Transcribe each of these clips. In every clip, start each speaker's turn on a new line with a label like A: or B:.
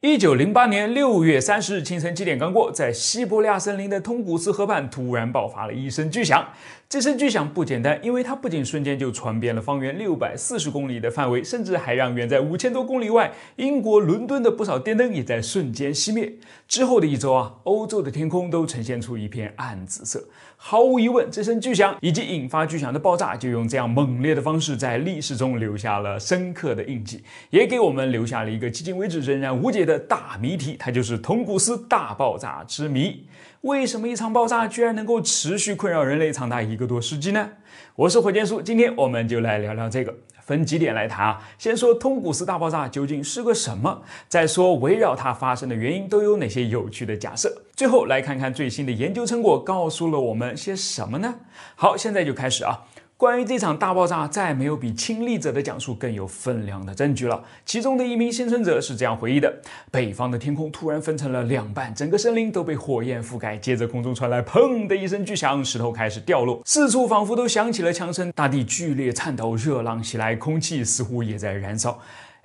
A: 一九零八年六月三十日清晨，七点刚过，在西伯利亚森林的通古斯河畔，突然爆发了一声巨响。这声巨响不简单，因为它不仅瞬间就传遍了方圆六百四十公里的范围，甚至还让远在五千多公里外英国伦敦的不少电灯也在瞬间熄灭。之后的一周啊，欧洲的天空都呈现出一片暗紫色。毫无疑问，这声巨响以及引发巨响的爆炸，就用这样猛烈的方式在历史中留下了深刻的印记，也给我们留下了一个迄今为止仍然无解。的大谜题，它就是通古斯大爆炸之谜。为什么一场爆炸居然能够持续困扰人类长达一个多世纪呢？我是火箭叔，今天我们就来聊聊这个，分几点来谈啊。先说通古斯大爆炸究竟是个什么，再说围绕它发生的原因都有哪些有趣的假设，最后来看看最新的研究成果告诉了我们些什么呢？好，现在就开始啊。关于这场大爆炸，再没有比亲历者的讲述更有分量的证据了。其中的一名幸存者是这样回忆的：北方的天空突然分成了两半，整个森林都被火焰覆盖。接着，空中传来“砰”的一声巨响，石头开始掉落，四处仿佛都响起了枪声，大地剧烈颤抖，热浪袭来，空气似乎也在燃烧。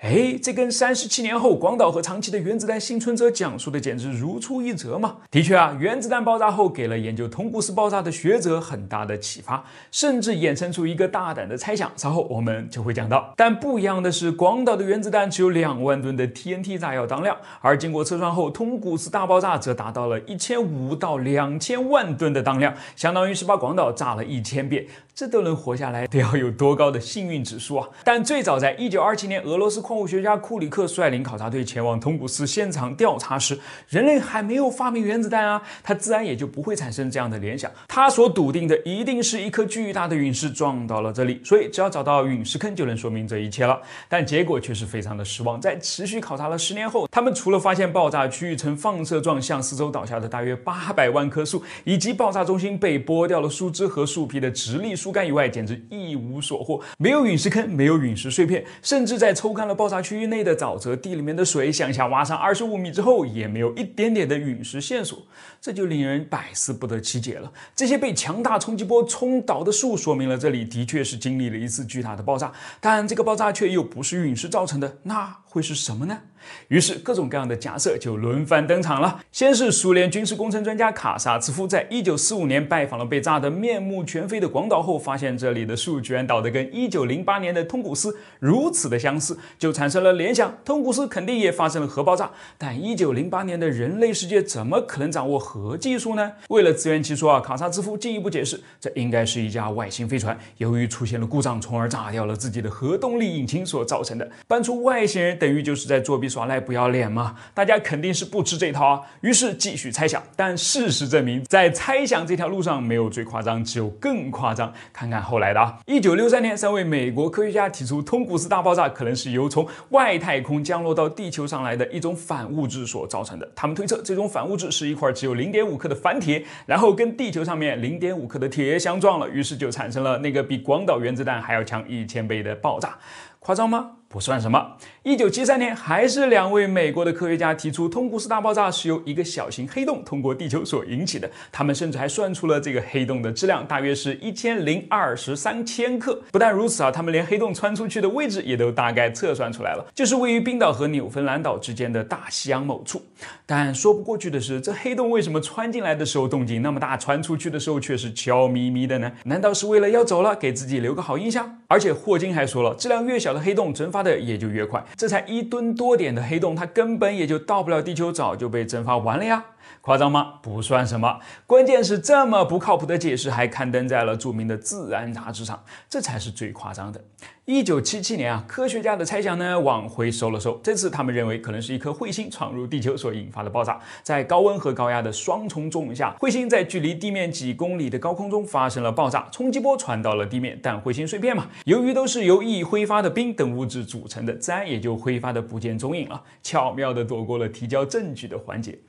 A: 哎，这跟三十七年后广岛和长崎的原子弹幸存者讲述的简直如出一辙嘛！的确啊，原子弹爆炸后给了研究通古斯爆炸的学者很大的启发，甚至衍生出一个大胆的猜想，稍后我们就会讲到。但不一样的是，广岛的原子弹只有两万吨的 TNT 炸药当量，而经过测算后，通古斯大爆炸则达到了一千五到两千万吨的当量，相当于是把广岛炸了一千遍。这都能活下来，得要有多高的幸运指数啊！但最早在一九二七年，俄罗斯矿物学家库里克率领考察队前往通古斯现场调查时，人类还没有发明原子弹啊，他自然也就不会产生这样的联想。他所笃定的一定是一颗巨大的陨石撞到了这里，所以只要找到陨石坑就能说明这一切了。但结果却是非常的失望，在持续考察了十年后，他们除了发现爆炸区域呈放射状向四周倒下的大约八百万棵树，以及爆炸中心被剥掉了树枝和树皮的直立树。树干以外，简直一无所获。没有陨石坑，没有陨石碎片，甚至在抽干了爆炸区域内的沼泽地里面的水，向下挖上二十五米之后，也没有一点点的陨石线索。这就令人百思不得其解了。这些被强大冲击波冲倒的树，说明了这里的确是经历了一次巨大的爆炸，但这个爆炸却又不是陨石造成的。那？会是什么呢？于是各种各样的假设就轮番登场了。先是苏联军事工程专家卡萨兹夫，在一九四五年拜访了被炸得面目全非的广岛后，发现这里的数据源倒得跟一九零八年的通古斯如此的相似，就产生了联想：通古斯肯定也发生了核爆炸。但一九零八年的人类世界怎么可能掌握核技术呢？为了自圆其说啊，卡萨兹夫进一步解释，这应该是一架外星飞船，由于出现了故障，从而炸掉了自己的核动力引擎所造成的。搬出外星人。等于就是在作弊耍赖不要脸吗？大家肯定是不吃这套啊！于是继续猜想，但事实证明，在猜想这条路上没有最夸张，只有更夸张。看看后来的啊，一九六三年，三位美国科学家提出，通古斯大爆炸可能是由从外太空降落到地球上来的一种反物质所造成的。他们推测，这种反物质是一块只有零点五克的反铁，然后跟地球上面零点五克的铁相撞了，于是就产生了那个比广岛原子弹还要强一千倍的爆炸。夸张吗？不算什么。一九七三年，还是两位美国的科学家提出，通古斯大爆炸是由一个小型黑洞通过地球所引起的。他们甚至还算出了这个黑洞的质量，大约是一千零二十三千克。不但如此啊，他们连黑洞穿出去的位置也都大概测算出来了，就是位于冰岛和纽芬兰岛之间的大西洋某处。但说不过去的是，这黑洞为什么穿进来的时候动静那么大，穿出去的时候却是悄咪咪的呢？难道是为了要走了，给自己留个好印象？而且霍金还说了，质量越小。黑洞蒸发的也就越快，这才一吨多点的黑洞，它根本也就到不了地球，早就被蒸发完了呀。夸张吗？不算什么，关键是这么不靠谱的解释还刊登在了著名的《自然》杂志上，这才是最夸张的。一九七七年啊，科学家的猜想呢往回收了收，这次他们认为可能是一颗彗星闯入地球所引发的爆炸，在高温和高压的双重作用下，彗星在距离地面几公里的高空中发生了爆炸，冲击波传到了地面，但彗星碎片嘛，由于都是由易挥发的冰等物质组成的，自然也就挥发的不见踪影了，巧妙的躲过了提交证据的环节。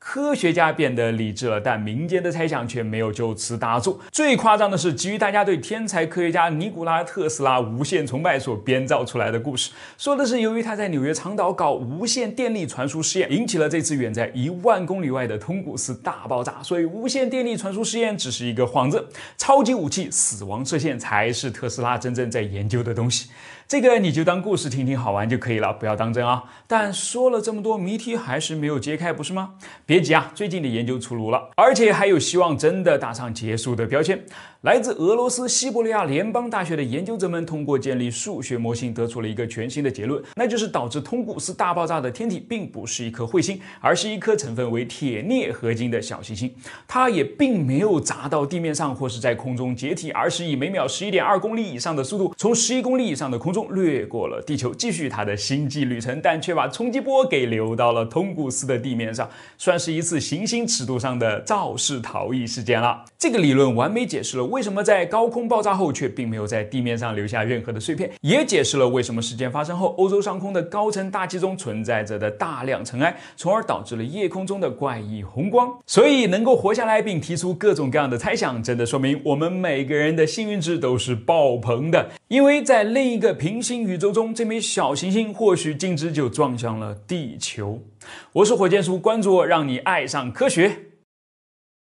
A: 科学家变得理智了，但民间的猜想却没有就此打住。最夸张的是，基于大家对天才科学家尼古拉·特斯拉无限崇拜所编造出来的故事，说的是由于他在纽约长岛搞无线电力传输试验，引起了这次远在一万公里外的通古斯大爆炸，所以无线电力传输试验只是一个幌子，超级武器死亡射线才是特斯拉真正在研究的东西。这个你就当故事听听，好玩就可以了，不要当真啊。但说了这么多，谜题还是没有揭开，不是吗？别急啊，最近的研究出炉了，而且还有希望真的打上结束的标签。来自俄罗斯西伯利亚联邦大学的研究者们通过建立数学模型，得出了一个全新的结论，那就是导致通古斯大爆炸的天体并不是一颗彗星，而是一颗成分为铁镍合金的小行星。它也并没有砸到地面上或是在空中解体，而是以每秒十一点二公里以上的速度，从十一公里以上的空中。掠过了地球，继续它的星际旅程，但却把冲击波给留到了通古斯的地面上，算是一次行星尺度上的肇事逃逸事件了。这个理论完美解释了为什么在高空爆炸后却并没有在地面上留下任何的碎片，也解释了为什么事件发生后欧洲上空的高层大气中存在着的大量尘埃，从而导致了夜空中的怪异红光。所以能够活下来并提出各种各样的猜想，真的说明我们每个人的幸运值都是爆棚的，因为在另一个平。行星宇宙中这枚小行星，或许径直就撞向了地球。我是火箭叔，关注我，让你爱上科学。